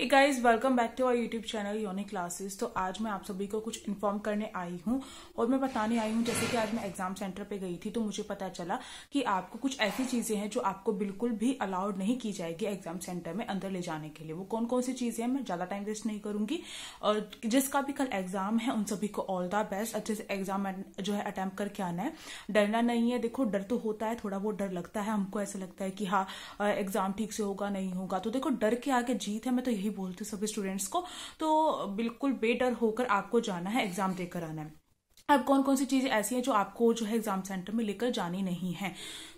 A guys welcome back to our YouTube channel योनी classes तो आज मैं आप सभी को कुछ इन्फॉर्म करने आई हूँ और मैं बताने आई हूँ जैसे कि आज मैं एग्जाम सेंटर पे गई थी तो मुझे पता चला कि आपको कुछ ऐसी चीजें हैं जो आपको बिल्कुल भी अलाउड नहीं की जाएगी एग्जाम सेंटर में अंदर ले जाने के लिए वो कौन कौन सी चीजें हैं मैं ज्यादा टाइम वेस्ट नहीं करूंगी और जिसका भी कल एग्जाम है उन सभी को ऑल द बेस्ट अच्छे से एग्जाम जो है अटैम्प्ट करके आना है डरना नहीं है देखो डर तो होता है थोड़ा बहुत डर लगता है हमको ऐसा लगता है कि हाँ एग्जाम ठीक से होगा नहीं होगा तो देखो डर के आगे जीत है मैं तो यही यही बोलती हूँ सभी स्टूडेंट्स को तो बिल्कुल बेडर होकर आपको जाना है एग्जाम देकर आना है अब कौन कौन सी चीज़ें ऐसी हैं जो आपको जो है एग्जाम सेंटर में लेकर जानी नहीं है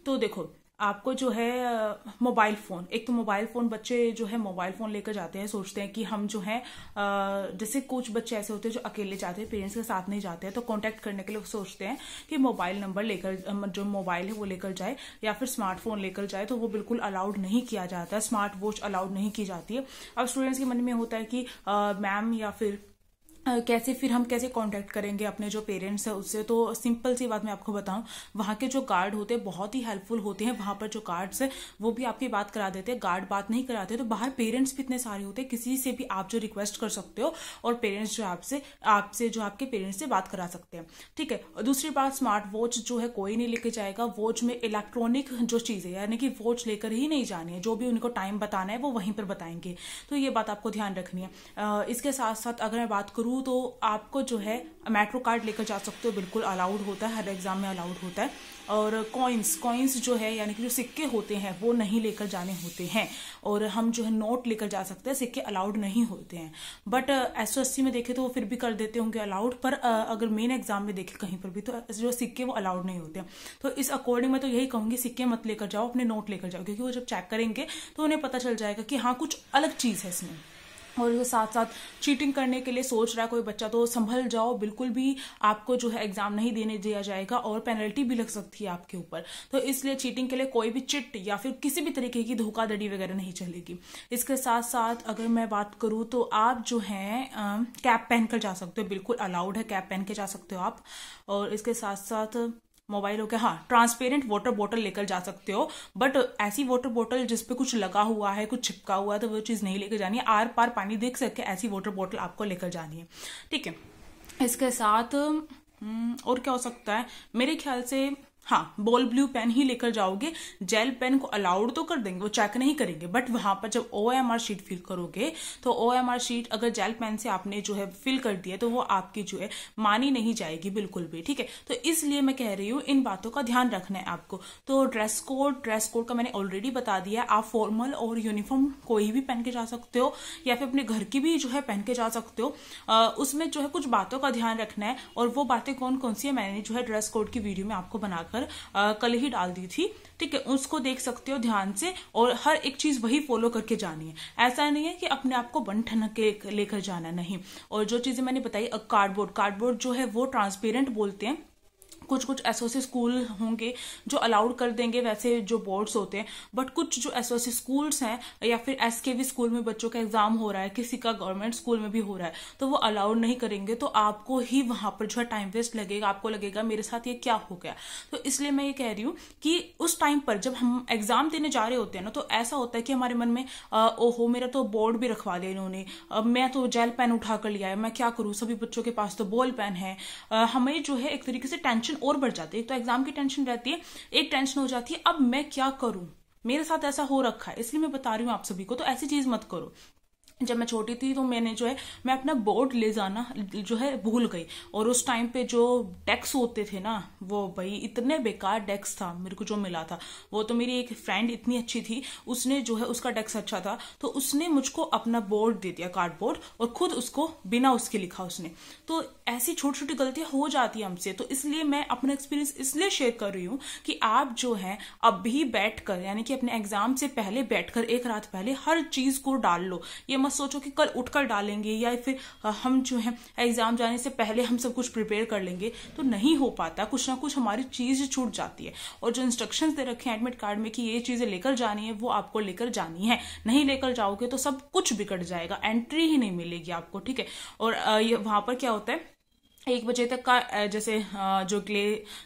तो देखो आपको जो है मोबाइल फ़ोन एक तो मोबाइल फ़ोन बच्चे जो है मोबाइल फ़ोन लेकर जाते हैं सोचते हैं कि हम जो है जैसे कुछ बच्चे ऐसे होते हैं जो अकेले जाते हैं पेरेंट्स के साथ नहीं जाते हैं तो कांटेक्ट करने के लिए सोचते हैं कि मोबाइल नंबर लेकर जो मोबाइल है वो लेकर जाए या फिर स्मार्टफोन लेकर जाए तो वो बिल्कुल अलाउड नहीं किया जाता है स्मार्ट वॉच अलाउड नहीं की जाती है अब स्टूडेंट्स के मन में होता है कि मैम या फिर कैसे फिर हम कैसे कांटेक्ट करेंगे अपने जो पेरेंट्स हैं उससे तो सिंपल सी बात मैं आपको बताऊं वहाँ के जो गार्ड होते हैं बहुत ही हेल्पफुल होते हैं वहाँ पर जो गार्ड्स हैं वो भी आपकी बात करा देते हैं गार्ड बात नहीं कराते तो बाहर पेरेंट्स भी इतने सारे होते हैं किसी से भी आप जो रिक्वेस्ट कर सकते हो और पेरेंट्स जो आपसे आपसे जो आपके पेरेंट्स से बात करा सकते हैं ठीक है दूसरी बात स्मार्ट वॉच जो है कोई नहीं लेके जाएगा वॉच में इलेक्ट्रॉनिक जो चीज़ है यानी कि वॉच लेकर ही नहीं जानी है जो भी उनको टाइम बताना है वो वहीं पर बताएंगे तो ये बात आपको ध्यान रखनी है इसके साथ साथ अगर मैं बात करूँ थ्रू तो आपको जो है मेट्रो कार्ड लेकर जा सकते हो बिल्कुल अलाउड होता है हर एग्ज़ाम में अलाउड होता है और कॉइन्स कॉइन्स जो है यानी कि जो सिक्के होते हैं वो नहीं लेकर जाने होते हैं और हम जो है नोट लेकर जा सकते हैं सिक्के अलाउड नहीं होते हैं बट एस uh, में देखे तो वो फिर भी कर देते होंगे अलाउड पर uh, अगर मेन एग्जाम में देखे कहीं पर भी तो जो सिक्के वो अलाउड नहीं होते हैं तो इस अकॉर्डिंग मैं तो यही कहूंगी सिक्के मत लेकर जाओ अपने नोट लेकर जाओ क्योंकि वो जब चेक करेंगे तो उन्हें पता चल जाएगा कि हाँ कुछ अलग चीज़ है इसमें और उसके साथ साथ चीटिंग करने के लिए सोच रहा है कोई बच्चा तो संभल जाओ बिल्कुल भी आपको जो है एग्जाम नहीं देने दिया जाएगा और पेनल्टी भी लग सकती है आपके ऊपर तो इसलिए चीटिंग के लिए कोई भी चिट या फिर किसी भी तरीके की धोखाधड़ी वगैरह नहीं चलेगी इसके साथ साथ अगर मैं बात करूँ तो आप जो है कैप पहन कर जा सकते हो बिल्कुल अलाउड है कैप पहन के जा सकते हो आप और इसके साथ साथ मोबाइल हो गया हाँ ट्रांसपेरेंट वाटर बॉटल लेकर जा सकते हो बट ऐसी वाटर बॉटल जिसपे कुछ लगा हुआ है कुछ छिपका हुआ है तो वो चीज़ नहीं लेकर जानी है आर पार पानी देख सकते ऐसी वाटर बॉटल आपको लेकर जानी है ठीक है इसके साथ हम्म, और क्या हो सकता है मेरे ख्याल से हाँ बोल ब्लू पेन ही लेकर जाओगे जेल पेन को अलाउड तो कर देंगे वो चेक नहीं करेंगे बट वहां पर जब O M R sheet fill करोगे तो ओ एम आर शीट अगर जेल पेन से आपने जो है फिल कर दिया तो वो आपकी जो है मानी नहीं जाएगी बिल्कुल भी ठीक है तो इसलिए मैं कह रही हूँ इन बातों का ध्यान रखना है आपको तो ड्रेस कोड ड्रेस कोड का मैंने ऑलरेडी बता दिया आप फॉर्मल और यूनिफॉर्म कोई भी पहन के जा सकते हो या फिर अपने घर की भी जो है पहन के जा सकते हो उसमें जो है कुछ बातों का ध्यान रखना है और वो बातें कौन कौन सी है मैंने जो है ड्रेस कोड की वीडियो में आपको बनाकर बनाकर आ, कल ही डाल दी थी ठीक है उसको देख सकते हो ध्यान से और हर एक चीज वही फॉलो करके जानी है ऐसा नहीं है कि अपने आप को बन ठनक के लेकर जाना नहीं और जो चीजें मैंने बताई कार्डबोर्ड कार्डबोर्ड जो है वो ट्रांसपेरेंट बोलते हैं कुछ कुछ ऐसे स्कूल होंगे जो अलाउड कर देंगे वैसे जो बोर्ड्स होते हैं बट कुछ जो ऐसे स्कूल्स हैं या फिर एस स्कूल में बच्चों का एग्जाम हो रहा है किसी का गवर्नमेंट स्कूल में भी हो रहा है तो वो अलाउड नहीं करेंगे तो आपको ही वहां पर जो है टाइम वेस्ट लगेगा आपको लगेगा मेरे साथ ये क्या हो गया तो इसलिए मैं ये कह रही हूँ कि उस टाइम पर जब हम एग्जाम देने जा रहे होते हैं ना तो ऐसा होता है कि हमारे मन में ओहो मेरा तो बोर्ड भी रखवा लिया इन्होंने मैं तो जेल पेन उठा कर लिया है मैं क्या करूँ सभी बच्चों के पास तो बॉल पेन है आ, हमें जो है एक तरीके से टेंशन और बढ़ जाती है तो एग्जाम की टेंशन रहती है एक टेंशन हो जाती है अब मैं क्या करूं मेरे साथ ऐसा हो रखा है इसलिए मैं बता रही हूं आप सभी को तो ऐसी चीज मत करो जब मैं छोटी थी तो मैंने जो है मैं अपना बोर्ड ले जाना जो है भूल गई और उस टाइम पे जो डेक्स होते थे ना वो भाई इतने बेकार डेक्स था मेरे को जो मिला था वो तो मेरी एक फ्रेंड इतनी अच्छी थी उसने जो है उसका डेक्स अच्छा था तो उसने मुझको अपना बोर्ड दे दिया कार्डबोर्ड और खुद उसको बिना उसके लिखा उसने तो ऐसी छोटी छोटी गलतियां हो जाती है हमसे तो इसलिए मैं अपना एक्सपीरियंस इसलिए शेयर कर रही हूँ कि आप जो है अभी बैठ यानी कि अपने एग्जाम से पहले बैठकर एक रात पहले हर चीज को डाल लो ये मत सोचो कि कल उठकर डालेंगे या फिर हम जो है एग्जाम जाने से पहले हम सब कुछ प्रिपेयर कर लेंगे तो नहीं हो पाता कुछ ना कुछ हमारी चीज छूट जाती है और जो इंस्ट्रक्शंस दे रखे हैं एडमिट कार्ड में कि ये चीजें लेकर जानी है वो आपको लेकर जानी है नहीं लेकर जाओगे तो सब कुछ बिगड़ जाएगा एंट्री ही नहीं मिलेगी आपको ठीक है और वहां पर क्या होता है एक बजे तक का जैसे जो ग्ले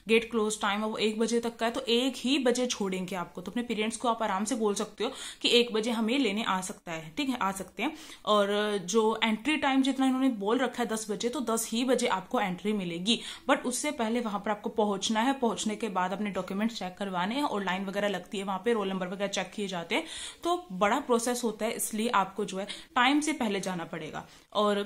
गेट क्लोज टाइम है वो एक बजे तक का है तो एक ही बजे छोड़ेंगे आपको तो अपने पेरेंट्स को आप आराम से बोल सकते हो कि एक बजे हमें लेने आ सकता है ठीक है आ सकते हैं और जो एंट्री टाइम जितना इन्होंने बोल रखा है दस बजे तो दस ही बजे आपको एंट्री मिलेगी बट उससे पहले वहां पर आपको पहुंचना है पहुंचने के बाद अपने डॉक्यूमेंट्स चेक करवाने हैं और लाइन वगैरह लगती है वहां पर रोल नंबर वगैरह चेक किए जाते हैं तो बड़ा प्रोसेस होता है इसलिए आपको जो है टाइम से पहले जाना पड़ेगा और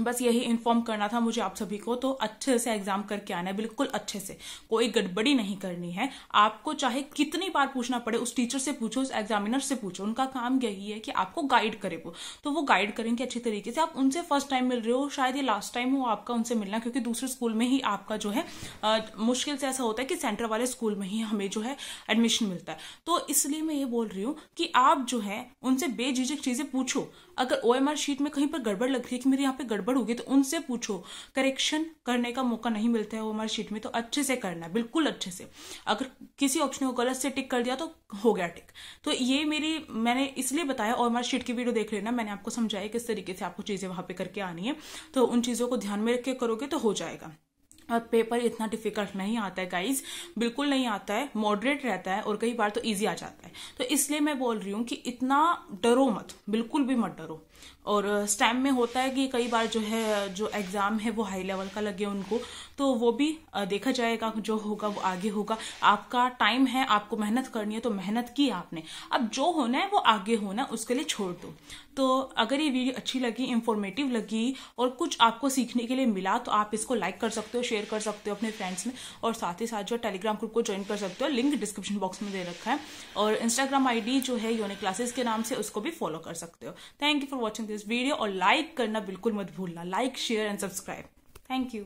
बस यही इन्फॉर्म करना था मुझे आप सभी को तो अच्छे से एग्जाम करके आना है बिल्कुल अच्छे से कोई गड़बड़ी नहीं करनी है आपको चाहे कितनी बार पूछना पड़े उस टीचर से पूछो उस एग्जामिनर से पूछो उनका काम यही है कि आपको गाइड करे वो तो वो गाइड करेंगे अच्छी तरीके से आप उनसे फर्स्ट टाइम मिल रहे हो शायद ये लास्ट टाइम हो आपका उनसे मिलना क्योंकि दूसरे स्कूल में ही आपका जो है आ, मुश्किल से ऐसा होता है कि सेंटर वाले स्कूल में ही हमें जो है एडमिशन मिलता है तो इसलिए मैं ये बोल रही हूँ कि आप जो है उनसे बेझिझक चीजें पूछो अगर ओ शीट में कहीं पर गड़बड़ लग रही है कि मेरे यहाँ पे गड़बड़ गड़बड़ होगी तो उनसे पूछो करेक्शन करने का मौका नहीं मिलता है वो हमारी शीट में तो अच्छे से करना है बिल्कुल अच्छे से अगर किसी ऑप्शन को गलत से टिक कर दिया तो हो गया टिक तो ये मेरी मैंने इसलिए बताया और हमारी शीट की वीडियो देख लेना मैंने आपको समझाया किस तरीके से आपको चीज़ें वहाँ पर करके आनी है तो उन चीज़ों को ध्यान में रख के करोगे तो हो जाएगा और पेपर इतना डिफिकल्ट नहीं आता है गाइज बिल्कुल नहीं आता है मॉडरेट रहता है और कई बार तो इजी आ जाता है तो इसलिए मैं बोल रही हूँ कि इतना डरो मत बिल्कुल भी मत डरो और स्टैम uh, में होता है कि कई बार जो है जो एग्जाम है वो हाई लेवल का लगे उनको तो वो भी देखा जाएगा जो होगा वो आगे होगा आपका टाइम है आपको मेहनत करनी है तो मेहनत की आपने अब जो होना है वो आगे होना उसके लिए छोड़ दो तो अगर ये वीडियो अच्छी लगी इन्फॉर्मेटिव लगी और कुछ आपको सीखने के लिए मिला तो आप इसको लाइक कर सकते हो शेयर कर सकते हो अपने फ्रेंड्स में और साथ ही साथ जो टेलीग्राम ग्रुप को ज्वाइन कर सकते हो लिंक डिस्क्रिप्शन बॉक्स में दे रखा है और इंस्टाग्राम आईडी जो है योनिक क्लासेस के नाम से उसको भी फॉलो कर सकते हो thank you for watching this video और लाइक करना बिल्कुल मत भूलना like share and subscribe thank you